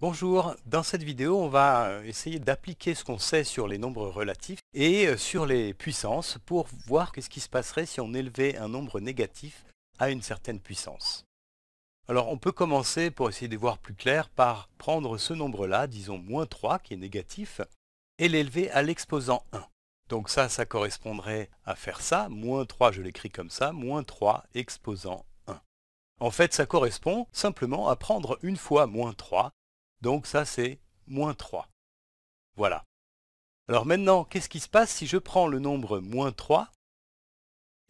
Bonjour, dans cette vidéo on va euh, essayer d'appliquer ce qu'on sait sur les nombres relatifs et euh, sur les puissances pour voir qu'est-ce qui se passerait si on élevait un nombre négatif à une certaine puissance. Alors on peut commencer pour essayer de voir plus clair par prendre ce nombre-là, disons moins 3 qui est négatif, et l'élever à l'exposant 1. Donc ça, ça correspondrait à faire ça, moins 3 je l'écris comme ça, moins 3 exposant 1. En fait ça correspond simplement à prendre une fois moins 3 donc ça, c'est moins 3. Voilà. Alors maintenant, qu'est-ce qui se passe si je prends le nombre moins 3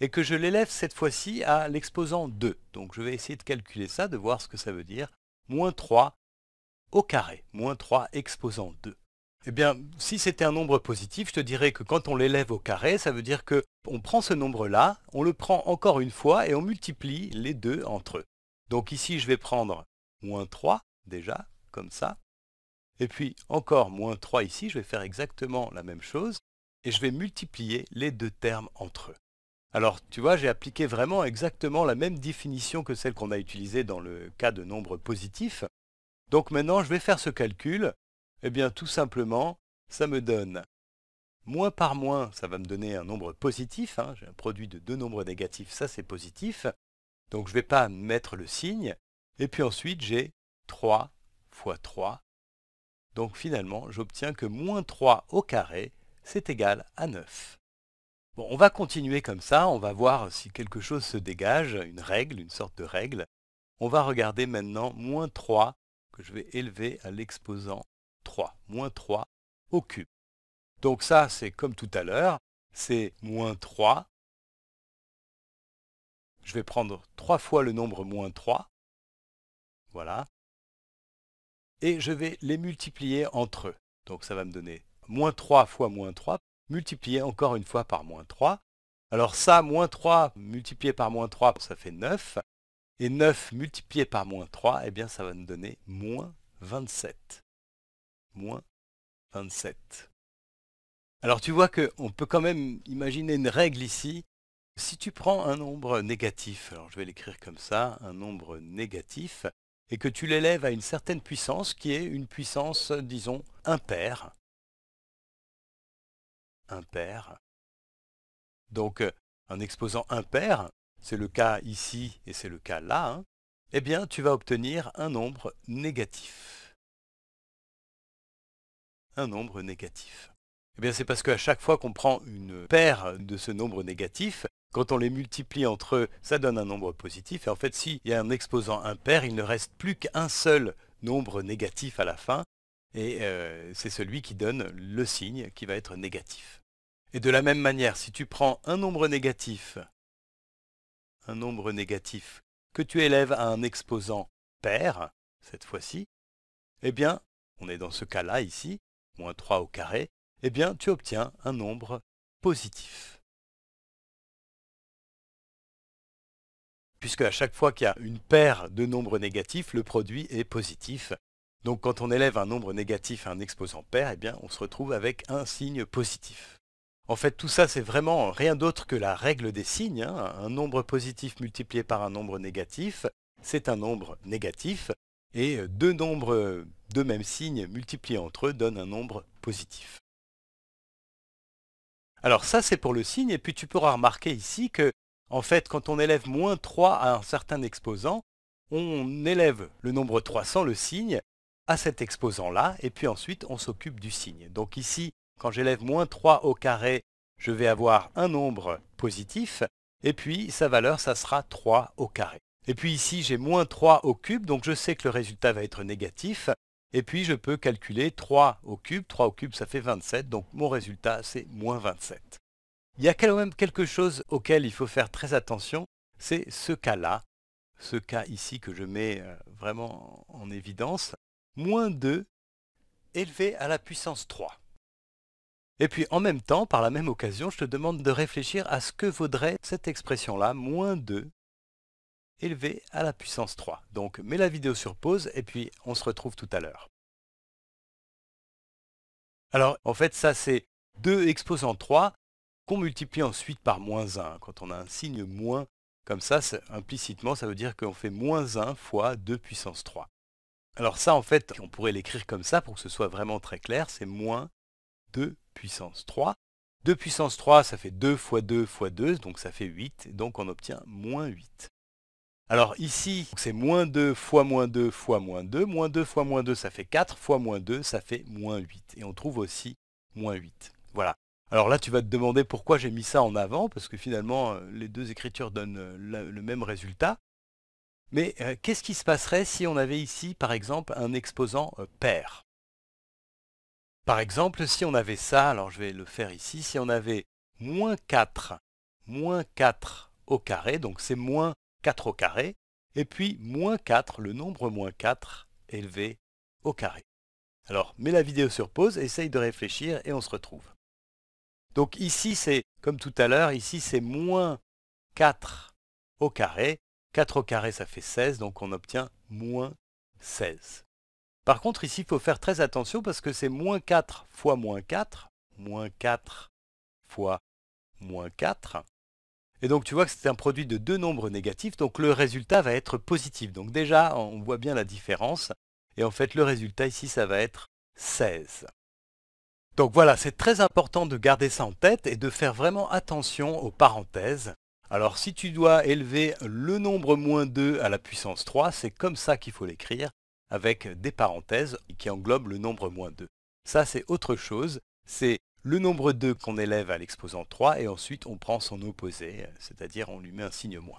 et que je l'élève cette fois-ci à l'exposant 2 Donc je vais essayer de calculer ça, de voir ce que ça veut dire. Moins 3 au carré, moins 3 exposant 2. Eh bien, si c'était un nombre positif, je te dirais que quand on l'élève au carré, ça veut dire que on prend ce nombre-là, on le prend encore une fois et on multiplie les deux entre eux. Donc ici, je vais prendre moins 3, déjà, ça. Et puis encore moins 3 ici, je vais faire exactement la même chose et je vais multiplier les deux termes entre eux. Alors tu vois, j'ai appliqué vraiment exactement la même définition que celle qu'on a utilisée dans le cas de nombres positifs. Donc maintenant, je vais faire ce calcul. Eh bien, tout simplement, ça me donne moins par moins, ça va me donner un nombre positif. Hein. J'ai un produit de deux nombres négatifs, ça c'est positif. Donc je vais pas mettre le signe. Et puis ensuite, j'ai 3 fois 3. Donc finalement, j'obtiens que moins 3 au carré, c'est égal à 9. Bon, on va continuer comme ça, on va voir si quelque chose se dégage, une règle, une sorte de règle. On va regarder maintenant moins 3, que je vais élever à l'exposant 3, moins 3 au cube. Donc ça, c'est comme tout à l'heure, c'est moins 3. Je vais prendre 3 fois le nombre moins 3. Voilà et je vais les multiplier entre eux. Donc ça va me donner moins 3 fois moins 3, multiplié encore une fois par moins 3. Alors ça, moins 3 multiplié par moins 3, ça fait 9. Et 9 multiplié par moins 3, eh bien ça va me donner moins 27. Moins 27. Alors tu vois qu'on peut quand même imaginer une règle ici. Si tu prends un nombre négatif, alors je vais l'écrire comme ça, un nombre négatif, et que tu l'élèves à une certaine puissance qui est une puissance, disons, impaire. Impaire. Donc, euh, en exposant impair, c'est le cas ici et c'est le cas là, hein, eh bien, tu vas obtenir un nombre négatif. Un nombre négatif. Eh bien, c'est parce qu'à chaque fois qu'on prend une paire de ce nombre négatif, quand on les multiplie entre eux, ça donne un nombre positif. Et en fait, s'il y a un exposant impair, il ne reste plus qu'un seul nombre négatif à la fin. Et euh, c'est celui qui donne le signe qui va être négatif. Et de la même manière, si tu prends un nombre négatif, un nombre négatif que tu élèves à un exposant pair, cette fois-ci, eh bien, on est dans ce cas-là ici, moins 3 au carré, eh bien, tu obtiens un nombre positif. puisque à chaque fois qu'il y a une paire de nombres négatifs, le produit est positif. Donc quand on élève un nombre négatif à un exposant pair, eh bien, on se retrouve avec un signe positif. En fait, tout ça, c'est vraiment rien d'autre que la règle des signes. Hein. Un nombre positif multiplié par un nombre négatif, c'est un nombre négatif. Et deux nombres de même signe multipliés entre eux donnent un nombre positif. Alors ça, c'est pour le signe. Et puis tu pourras remarquer ici que en fait, quand on élève moins 3 à un certain exposant, on élève le nombre 300, le signe, à cet exposant-là, et puis ensuite on s'occupe du signe. Donc ici, quand j'élève moins 3 au carré, je vais avoir un nombre positif, et puis sa valeur, ça sera 3 au carré. Et puis ici, j'ai moins 3 au cube, donc je sais que le résultat va être négatif, et puis je peux calculer 3 au cube, 3 au cube ça fait 27, donc mon résultat c'est moins 27. Il y a quand même quelque chose auquel il faut faire très attention, c'est ce cas-là, ce cas ici que je mets euh, vraiment en évidence, moins 2 élevé à la puissance 3. Et puis en même temps, par la même occasion, je te demande de réfléchir à ce que vaudrait cette expression-là, moins 2 élevé à la puissance 3. Donc mets la vidéo sur pause et puis on se retrouve tout à l'heure. Alors en fait ça c'est 2 exposant 3 qu'on multiplie ensuite par moins 1. Quand on a un signe moins comme ça, implicitement, ça veut dire qu'on fait moins 1 fois 2 puissance 3. Alors ça, en fait, on pourrait l'écrire comme ça pour que ce soit vraiment très clair, c'est moins 2 puissance 3. 2 puissance 3, ça fait 2 fois 2 fois 2, donc ça fait 8, donc on obtient moins 8. Alors ici, c'est moins 2 fois moins 2 fois moins 2, moins 2 fois moins 2, ça fait 4, fois moins 2, ça fait moins 8. Et on trouve aussi moins 8. Voilà. Alors là, tu vas te demander pourquoi j'ai mis ça en avant, parce que finalement, euh, les deux écritures donnent euh, le même résultat. Mais euh, qu'est-ce qui se passerait si on avait ici, par exemple, un exposant pair Par exemple, si on avait ça, alors je vais le faire ici, si on avait moins 4, moins 4 au carré, donc c'est moins 4 au carré, et puis moins 4, le nombre moins 4 élevé au carré. Alors, mets la vidéo sur pause, essaye de réfléchir et on se retrouve. Donc ici, c'est comme tout à l'heure, ici c'est moins 4 au carré. 4 au carré, ça fait 16, donc on obtient moins 16. Par contre, ici, il faut faire très attention parce que c'est moins 4 fois moins 4, moins 4 fois moins 4. Et donc, tu vois que c'est un produit de deux nombres négatifs, donc le résultat va être positif. Donc déjà, on voit bien la différence. Et en fait, le résultat ici, ça va être 16. Donc voilà, c'est très important de garder ça en tête et de faire vraiment attention aux parenthèses. Alors si tu dois élever le nombre moins 2 à la puissance 3, c'est comme ça qu'il faut l'écrire, avec des parenthèses qui englobent le nombre moins 2. Ça c'est autre chose, c'est le nombre 2 qu'on élève à l'exposant 3 et ensuite on prend son opposé, c'est-à-dire on lui met un signe moins.